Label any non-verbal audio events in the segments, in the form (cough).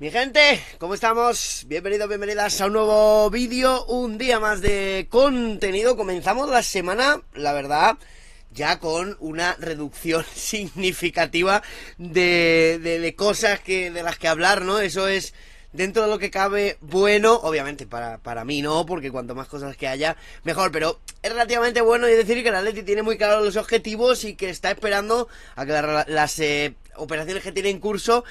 Mi gente, ¿cómo estamos? Bienvenidos, bienvenidas a un nuevo vídeo, un día más de contenido. Comenzamos la semana, la verdad, ya con una reducción (laughs) significativa de, cosas que, de las que hablar, ¿no? Eso es dentro de lo que cabe bueno, obviamente para, mí no, porque cuanto más cosas que haya, mejor, pero es relativamente bueno decir que la Leti tiene muy claros los objetivos y que está esperando a que las eh, operaciones que tiene en curso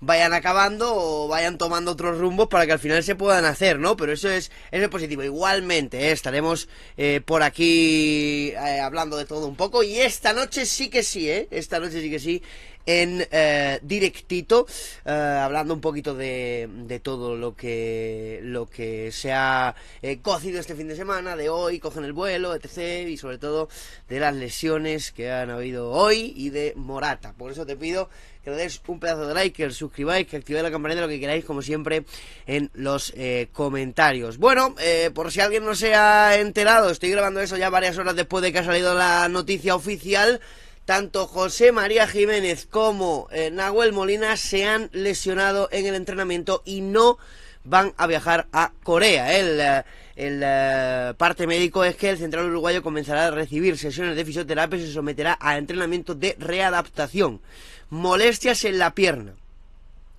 vayan acabando o vayan tomando otros rumbos para que al final se puedan hacer, ¿no? Pero eso es, positivo. Igualmente, ¿eh? estaremos eh, por aquí eh, hablando de todo un poco. Y esta noche sí que sí, ¿eh? Esta noche sí que sí en eh, directito, eh, hablando un poquito de, de, todo lo que, lo que se ha eh, cocido este fin de semana, de hoy, cogen el vuelo, etc. Y sobre todo de las lesiones que han habido hoy y de Morata. Por eso te pido que le des un pedazo de like, que suscribáis, que activéis la campanita, lo que queráis, como siempre, en los comentarios. Bueno, por si alguien no se ha enterado, estoy grabando eso ya varias horas después de que ha salido la noticia oficial tanto José María Jiménez como eh, Nahuel Molina se han lesionado en el entrenamiento y no van a viajar a Corea. El, eh, el eh, parte médico es que el central uruguayo comenzará a recibir sesiones de fisioterapia y se someterá a entrenamiento de readaptación. Molestias en la pierna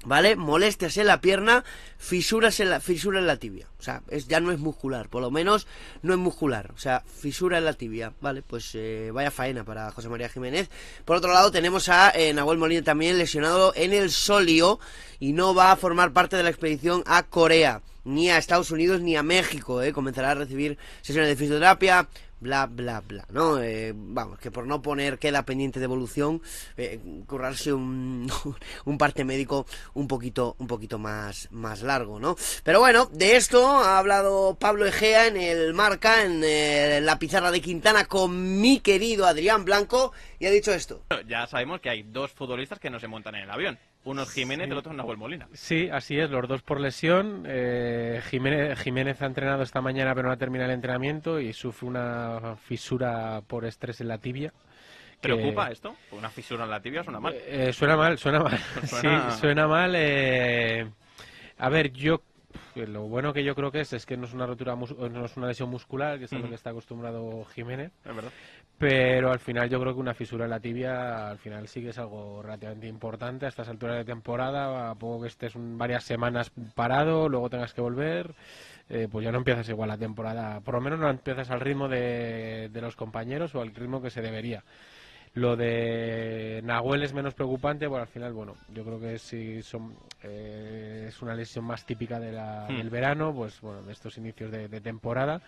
¿Vale? Molestias en la pierna, fisuras en la, fisura en la tibia. O sea, es, ya no es muscular, por lo menos no es muscular. O sea, fisura en la tibia. Vale, pues eh, vaya faena para José María Jiménez. Por otro lado, tenemos a eh, Nahuel Molina también lesionado en el solio y no va a formar parte de la expedición a Corea ni a Estados Unidos ni a México. ¿eh? Comenzará a recibir sesiones de fisioterapia, bla, bla, bla, ¿no? Eh, vamos, que por no poner queda pendiente de evolución, eh, currarse un, (laughs) un, parte médico un poquito, un poquito más, más largo, ¿no? Pero bueno, de esto ha hablado Pablo Egea en el Marca, en eh, la pizarra de Quintana con mi querido Adrián Blanco y ha dicho esto. Ya sabemos que hay dos futbolistas que no se montan en el avión. Uno es Jiménez, y el otro es Nahuel Molina. Sí, así es, los dos por lesión. Eh, Jiménez, ha entrenado esta mañana pero no ha terminado el entrenamiento y sufre una fisura por estrés en la tibia. ¿Preocupa esto? ¿Una fisura en la tibia suena mal? Eh, eh, suena mal, suena mal. (laughs) Sí, suena mal. a ver, yo lo bueno que yo creo que es es que no es una rotura eh, no es una lesión muscular, que es a lo que está acostumbrado Jiménez. Pero al final yo creo que una fisura en la tibia al final sí que es algo relativamente importante a estas alturas de temporada, a poco que estés un, varias semanas parado, luego tengas que volver, eh, pues ya no empiezas igual la temporada, por lo menos no empiezas al ritmo de los compañeros o al ritmo que se debería. Lo de Nahuel es menos preocupante, porque al final, bueno, yo creo que si son, eh, es una lesión más típica de hmm. del verano, pues bueno, de estos inicios de, temporada.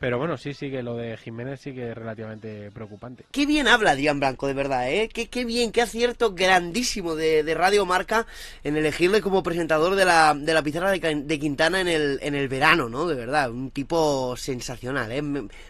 Pero bueno, sí, sí que lo de Jiménez sí que es relativamente preocupante. Qué bien habla Dian Blanco, de verdad, ¿eh? Qué, qué bien, qué acierto grandísimo de, de, Radio Marca en elegirle como presentador de la, de la pizarra de, Quintana en el, en el verano, ¿no? De verdad, un tipo sensacional, ¿eh?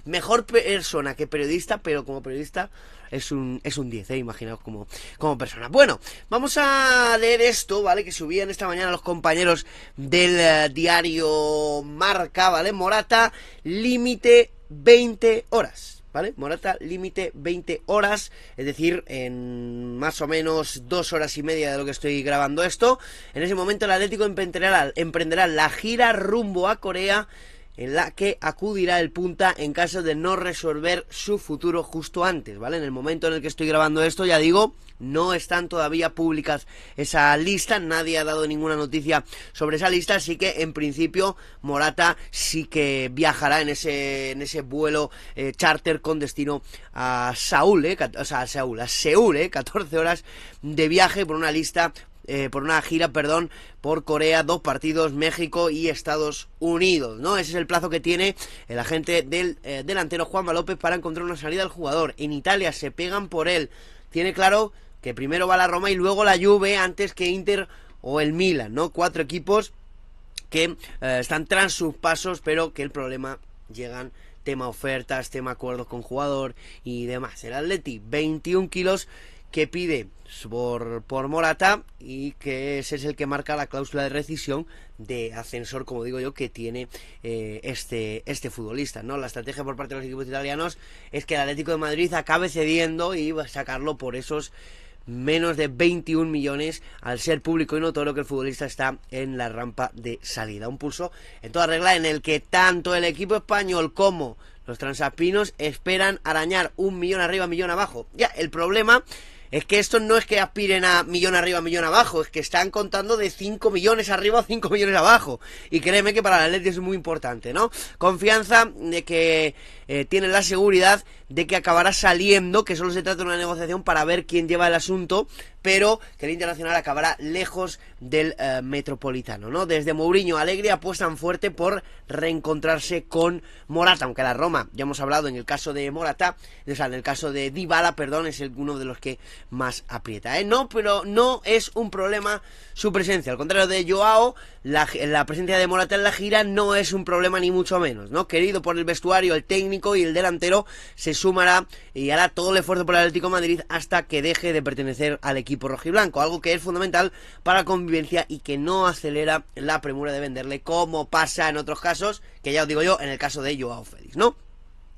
Mejor persona que periodista, pero como periodista es un, es un 10, ¿eh? imaginaos como, como persona. Bueno, vamos a leer esto, ¿vale? Que subían esta mañana los compañeros del eh, diario Marca, ¿vale? Morata, límite 20 horas. ¿Vale? Morata, límite 20 horas, es decir, en más o menos dos horas y media de lo que estoy grabando esto. En ese momento el Atlético emprenderá emprenderá la gira rumbo a Corea en la que acudirá el punta en caso de no resolver su futuro justo antes, ¿vale? En el momento en el que estoy grabando esto, ya digo, no están todavía públicas esa lista, nadie ha dado ninguna noticia sobre esa lista, así que en principio Morata sí que viajará en ese, en ese vuelo eh, charter con destino a Saúl, eh, o sea, a Seúl, a Seúl, eh, 14 horas de viaje por una lista eh, por una gira, perdón, por Corea, dos partidos, México y Estados Unidos, ¿no? Ese es el plazo que tiene el agente del eh, delantero Juanma López para encontrar una salida al jugador. En Italia se pegan por él. Tiene claro que primero va la Roma y luego la Juve antes que Inter o el Milan, ¿no? Cuatro equipos que eh, están tras sus pasos, pero que el problema llegan tema ofertas, tema acuerdos con jugador y demás. El Atleti, 21 kilos que pide por, por Morata y que ese es el que marca la cláusula de rescisión de ascensor, como digo yo, que tiene eh, este, este futbolista. ¿no? La estrategia por parte de los equipos italianos es que el Atlético de Madrid acabe cediendo y va a sacarlo por esos menos de 21 millones al ser público y notorio que el futbolista está en la rampa de salida. Un pulso en toda regla en el que tanto el equipo español como los transapinos esperan arañar un millón arriba, un millón abajo. Ya, el problema es que esto no es que aspiren a millón arriba, millón abajo, es que están contando de 5 millones arriba a (laughs) 5 millones abajo. Y créeme que para la ley es muy importante, ¿no? Confianza de que eh, tienen la seguridad de que acabará saliendo, que solo se trata de una negociación para ver quién lleva el asunto pero que el Internacional acabará lejos del eh, Metropolitano, ¿no? Desde Mourinho Alegre apuestan fuerte por reencontrarse con Morata, aunque la Roma, ya hemos hablado en el caso de Morata, o sea, en el caso de Dybala, perdón, es uno de los que más aprieta, ¿eh? No, pero no es un problema su presencia, al contrario de Joao, la, presencia de Morata en la gira no es un problema ni mucho menos, ¿no? Querido por el vestuario, el técnico y el delantero, se sumará y hará todo el esfuerzo por el Atlético Madrid hasta que deje de pertenecer al equipo rojiblanco, algo que es fundamental para convivencia y que no acelera la premura de venderle, como pasa en otros casos, que ya os digo yo, en el caso de Joao Félix, ¿no?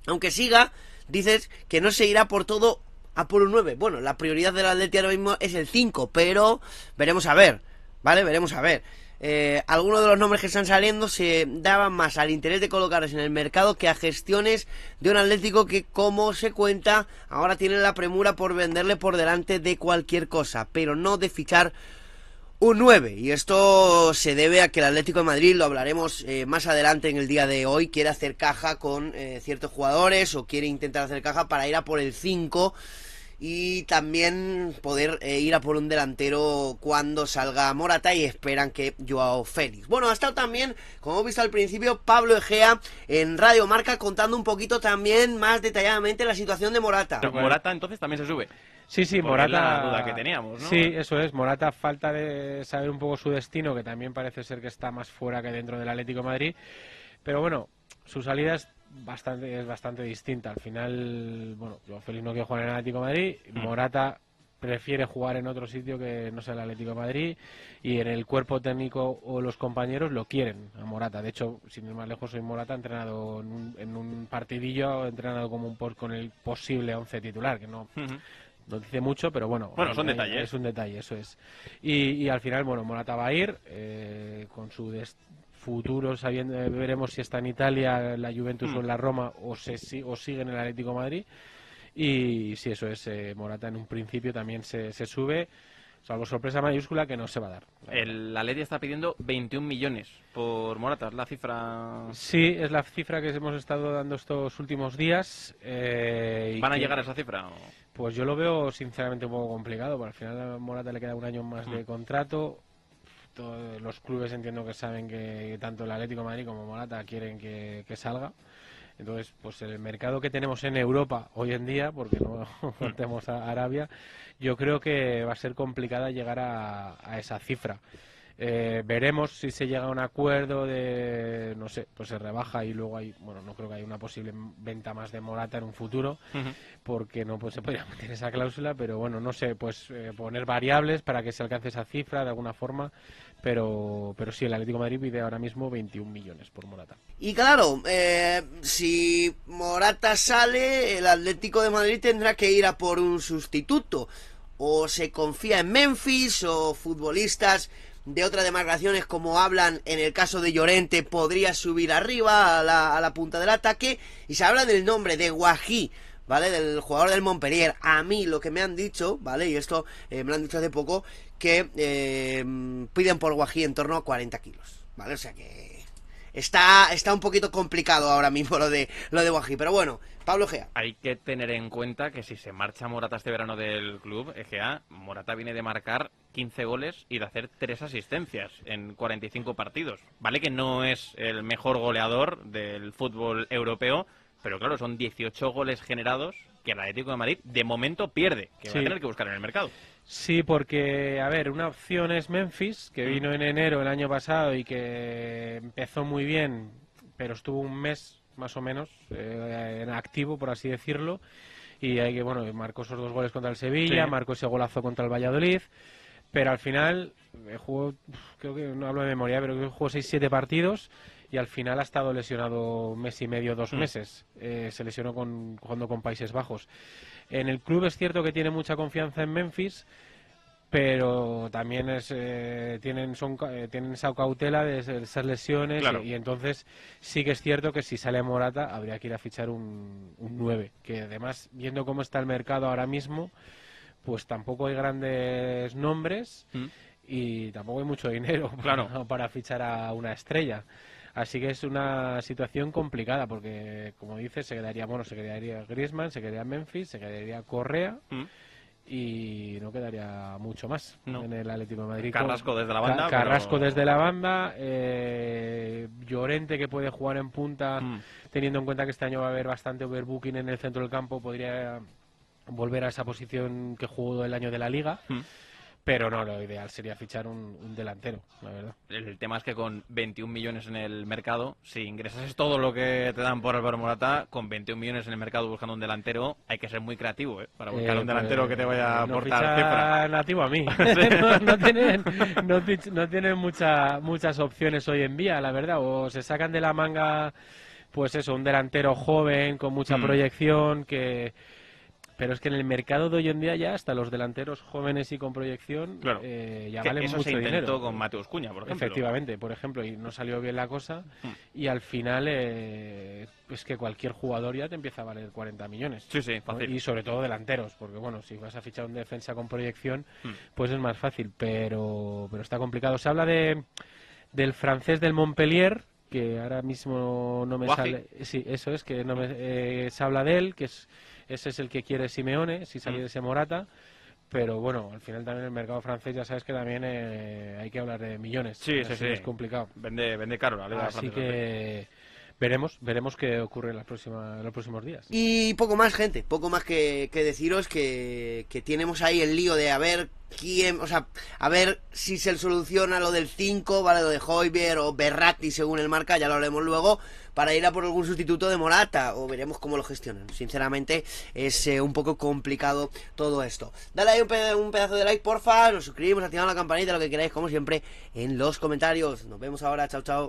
Aunque siga, dices que no se irá por todo a por un 9. Bueno, la prioridad del Atlético ahora mismo es el 5, pero veremos a ver, ¿vale? Veremos a ver. Eh, algunos de los nombres que están saliendo se daban más al interés de colocarse en el mercado que a gestiones de un Atlético que, como se cuenta, ahora tiene la premura por venderle por delante de cualquier cosa, pero no de fichar un 9. Y esto se debe a que el Atlético de Madrid, lo hablaremos eh, más adelante en el día de hoy, quiere hacer caja con eh, ciertos jugadores o quiere intentar hacer caja para ir a por el 5 y también poder eh, ir a por un delantero cuando salga Morata y esperan que Joao Félix. Bueno, ha estado también, como hemos visto al principio, Pablo Egea en Radio Marca contando un poquito también más detalladamente la situación de Morata. Morata entonces también se sube. Sí, sí, Morata. La duda que teníamos, ¿no? Sí, eso es. Morata, falta de saber un poco su destino, que también parece ser que está más fuera que dentro del Atlético Madrid. Pero bueno, su salida es bastante, es bastante distinta. Al final, bueno, yo feliz no quiero jugar en el Atlético Madrid, mm. Morata prefiere jugar en otro sitio que no sea el Atlético Madrid y en el cuerpo técnico o los compañeros lo quieren a Morata. De hecho, sin ir más lejos, soy Morata entrenado en un, en partidillo, entrenado como un por, con el posible once titular, que no... dice mucho, pero bueno. Eh, es un detalle, eso es. Y, al final, bueno, Morata va a ir eh, con su futuro, sabiendo, eh, veremos si está en Italia, la Juventus o en la mm. Roma, o, si, o sigue en el Atlético Madrid. Y si eso es, eh, Morata en un principio también se, se sube salvo sorpresa mayúscula que no se va a dar. El Leti está pidiendo 21 millones por Morata, es la cifra. Sí, es la cifra que hemos estado dando estos últimos días. Eh, ¿Van a llegar a esa cifra? Pues yo lo veo sinceramente un poco complicado, porque al final a Morata le queda un año más de mm. contrato los clubes entiendo que saben que tanto el Atlético de Madrid como Morata quieren que, salga. Entonces, pues el mercado que tenemos en Europa hoy en día, porque no (laughs) contemos a Arabia, yo creo que va a ser complicada llegar a, a esa cifra. Eh, veremos si se llega a un acuerdo de, no sé, pues se rebaja y luego hay, bueno, no creo que haya una posible venta más de Morata en un futuro, porque no pues, se podría (laughs) meter esa cláusula, pero bueno, no sé, pues eh, poner variables para que se alcance esa cifra de alguna forma, pero, pero sí, el Atlético de Madrid pide ahora mismo 21 millones por Morata. Y claro, eh, si Morata sale, el Atlético de Madrid tendrá que ir a por un sustituto, o se confía en Memphis, o futbolistas de otras demarcaciones como hablan en el caso de Llorente podría subir arriba a la, punta del ataque y se habla del nombre de Guají ¿vale? Del jugador del Montpellier. A mí lo que me han dicho, ¿vale? Y esto eh, me lo han dicho hace poco, que eh, piden por Guají en torno a 40 kilos, ¿vale? O sea que Está, está un poquito complicado ahora mismo lo de lo de Guají, pero bueno, Pablo Gea. Hay que tener en cuenta que si se marcha Morata este verano del club, Egea, Morata viene de marcar 15 goles y de hacer 3 asistencias en 45 partidos. Vale que no es el mejor goleador del fútbol europeo, pero claro, son 18 goles generados que el Atlético de Madrid de momento pierde, que va a tener que buscar en el mercado. Sí, porque, a ver, una opción es Memphis, que vino en enero el año pasado y que empezó muy bien, pero estuvo un mes más o menos eh, en activo, por así decirlo. Y hay que, bueno, marcó esos dos goles contra el Sevilla, marcó ese golazo contra el Valladolid. Pero al final, eh, jugó, creo que no hablo de memoria, pero jugó 6-7 partidos y al final ha estado lesionado un mes y medio, dos mm. meses. Eh, se lesionó con, jugando con Países Bajos. En el club es cierto que tiene mucha confianza en Memphis, pero también es, eh, tienen, son, eh, tienen esa cautela de esas lesiones y, entonces sí que es cierto que si sale Morata habría que ir a fichar un, un 9, que además, viendo cómo está el mercado ahora mismo, pues tampoco hay grandes nombres. Mm. y tampoco hay mucho dinero (laughs) para, fichar a una estrella. Así que es una situación complicada porque, como dices, se quedaría, bueno, se quedaría Griezmann, se quedaría Memphis, se quedaría Correa. Mm. y no quedaría mucho más en el Atlético de Madrid. Carrasco desde la banda. Carrasco desde la banda, eh, Llorente que puede jugar en punta, mm. teniendo en cuenta que este año va a haber bastante overbooking en el centro del campo, podría volver a esa posición que jugó el año de la liga. Mm. Pero no, lo ideal sería fichar un, delantero, la verdad. El tema es que con 21 millones en el mercado, si ingresas todo lo que te dan por Álvaro Morata, con 21 millones en el mercado buscando un delantero, hay que ser muy creativo ¿eh? para buscar un eh, delantero que te vaya a pues, no aportar nativo a mí. (laughs) (laughs) no, no, tienen, no, tienen muchas opciones hoy en día, la verdad. O se sacan de la manga, pues eso, un delantero joven con mucha mm. proyección que pero es que en el mercado de hoy en día ya hasta los delanteros jóvenes y con proyección eh, ya valen eso mucho se intentó con Mateus Cuña, por ejemplo. Efectivamente, por ejemplo, y no salió bien la cosa hmm. y al final eh, es que cualquier jugador ya te empieza a valer 40 millones. Sí, sí, fácil. Y sobre todo delanteros, porque bueno, si vas a fichar un defensa con proyección, hmm. pues es más fácil, pero pero está complicado. Se habla de del francés del Montpellier, que ahora mismo no me sale. Sí, eso es, que no me, eh, se habla de él, que es ese es el que quiere Simeone, si mm. ese Morata. Pero bueno, al final también el mercado francés ya sabes que también eh, hay que hablar de millones. Sí, sí, sí. Es complicado. Vende, vende caro la Liga Así que... Veremos, veremos qué ocurre en, los próximos días. Y poco más, gente, poco más que, deciros que, tenemos ahí el lío de a ver quién, o sea, a ver si se soluciona lo del 5, ¿vale? Lo de Hoiber o Berratti, según el marca, ya lo haremos luego, para ir a por algún sustituto de Morata, o veremos cómo lo gestionan. Sinceramente, es eh, un poco complicado todo esto. Dale ahí un, pedazo de like, porfa, nos suscribimos, activamos la campanita, lo que queráis, como siempre, en los comentarios. Nos vemos ahora, chao, chao.